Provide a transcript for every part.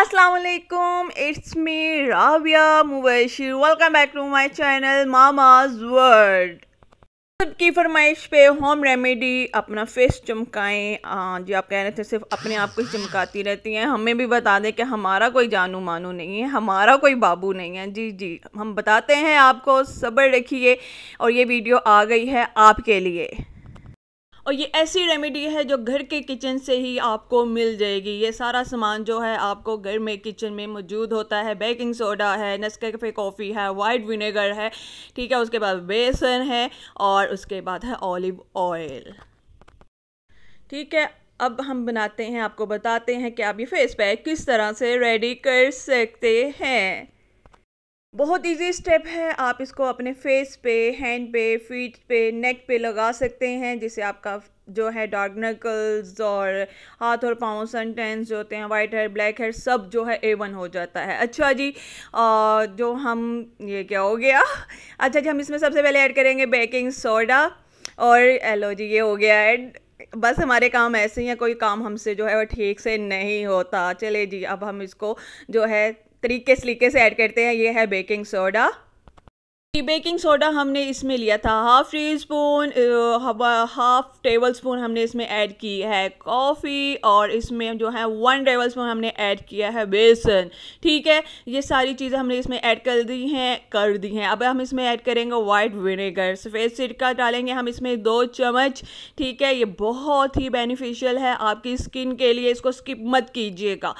असलकुम it's me Rabia Mubashir welcome back to my channel mama's world सबकी फरमाइश पे होम रेमेडी अपना फेस चमकाएं जो आप कह रहे थे सिर्फ अपने आप को ही चमकाती रहती हैं हमें भी बता दें कि हमारा कोई जानू मानू नहीं है हमारा कोई बाबू नहीं है जी जी हम बताते हैं आपको सब्र रखिए और ये वीडियो आ गई है आपके लिए और ये ऐसी रेमेडी है जो घर के किचन से ही आपको मिल जाएगी ये सारा सामान जो है आपको घर में किचन में मौजूद होता है बेकिंग सोडा है नेस्कैफे कॉफ़ी है वाइट विनेगर है ठीक है उसके बाद बेसन है और उसके बाद है ऑलिव ऑयल ठीक है अब हम बनाते हैं आपको बताते हैं कि आप ये फेस पैक किस तरह से रेडी कर सकते हैं बहुत इजी स्टेप है आप इसको अपने फेस पे हैंड पे फीट पे नेक पे लगा सकते हैं जिससे आपका जो है डार्क नकल्स और हाथ और पाँव सन टेंस जो होते हैं वाइट हेयर ब्लैक हेयर सब जो है ए वन हो जाता है अच्छा जी आ, जो हम ये क्या हो गया अच्छा जी हम इसमें सबसे पहले ऐड करेंगे बेकिंग सोडा और एलो जी ये हो गया ऐड बस हमारे काम ऐसे ही हैं कोई काम हमसे जो है वो ठीक से नहीं होता चले जी अब हम इसको जो है तरीके सलीके से ऐड करते हैं ये है बेकिंग सोडा बेकिंग सोडा हमने इसमें लिया था half teaspoon half tablespoon हमने इसमें ऐड की है कॉफ़ी और इसमें जो है वन टेबल स्पून हमने ऐड किया है बेसन ठीक है ये सारी चीज़ें हमने इसमें ऐड कर दी हैं कर दी हैं अब हम इसमें ऐड करेंगे वाइट विनेगर सफ़ेद सिरका डालेंगे हम इसमें दो चम्मच ठीक है ये बहुत ही बेनिफिशियल है आपकी स्किन के लिए इसको स्किप मत कीजिएगा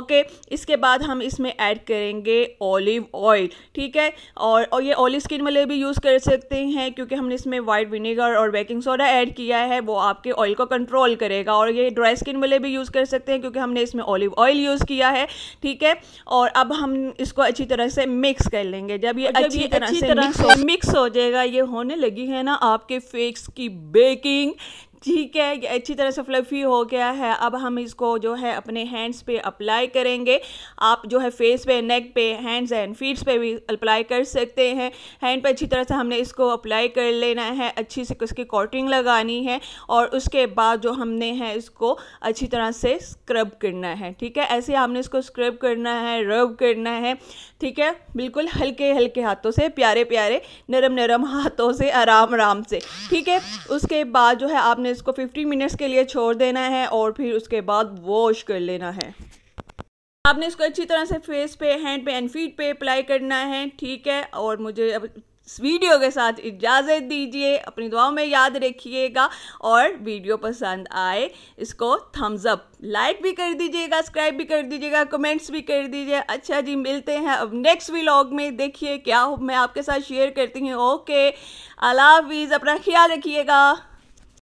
ओके इसके बाद हम इसमें ऐड करेंगे ऑलिव ऑयल ठीक है और, और ये ऑलिव ऑयली स्किन वाले भी यूज़ कर सकते हैं क्योंकि हमने इसमें वाइट विनेगर और बेकिंग सोडा ऐड किया है वो आपके ऑयल को कंट्रोल करेगा और ये ड्राई स्किन वाले भी यूज़ कर सकते हैं क्योंकि हमने इसमें ऑलिव ऑयल यूज़ किया है ठीक है और अब हम इसको अच्छी तरह से मिक्स कर लेंगे जब ये अच्छी तरह से मिक्स हो जाएगा ये होने लगी है ना आपके फेस की बेकिंग ठीक है ये अच्छी तरह से फ्लफ़ी हो गया है अब हम इसको जो है अपने हैंड्स पे अप्लाई करेंगे आप जो है फेस पे नेक पे हैंड्स एंड फीट्स पे भी अप्लाई कर सकते हैं हैंड पे अच्छी तरह से हमने इसको अप्लाई कर लेना है अच्छी से उसकी कोटिंग लगानी है और उसके बाद जो हमने है इसको अच्छी तरह से स्क्रब करना है ठीक है ऐसे हमने इसको स्क्रब करना है रब करना है ठीक है बिल्कुल हल्के हल्के हाथों से प्यारे प्यारे नरम नरम हाथों से आराम आराम से ठीक है उसके बाद जो है आपने आपने इसको 15 मिनट्स के लिए छोड़ देना है और फिर उसके बाद वॉश कर लेना है आपने इसको अच्छी तरह से फेस पे हैंड पे एंड फीट पे अप्लाई करना है ठीक है और मुझे अब इस वीडियो के साथ इजाज़त दीजिए अपनी दुआओं में याद रखिएगा और वीडियो पसंद आए इसको थम्स अप लाइक भी कर दीजिएगा सब्सक्राइब भी कर दीजिएगा कमेंट्स भी कर दीजिए अच्छा जी मिलते हैं अब नेक्स्ट व्लॉग में देखिए क्या मैं आपके साथ शेयर करती हूँ ओके अला हाफिज़ अपना ख्याल रखिएगा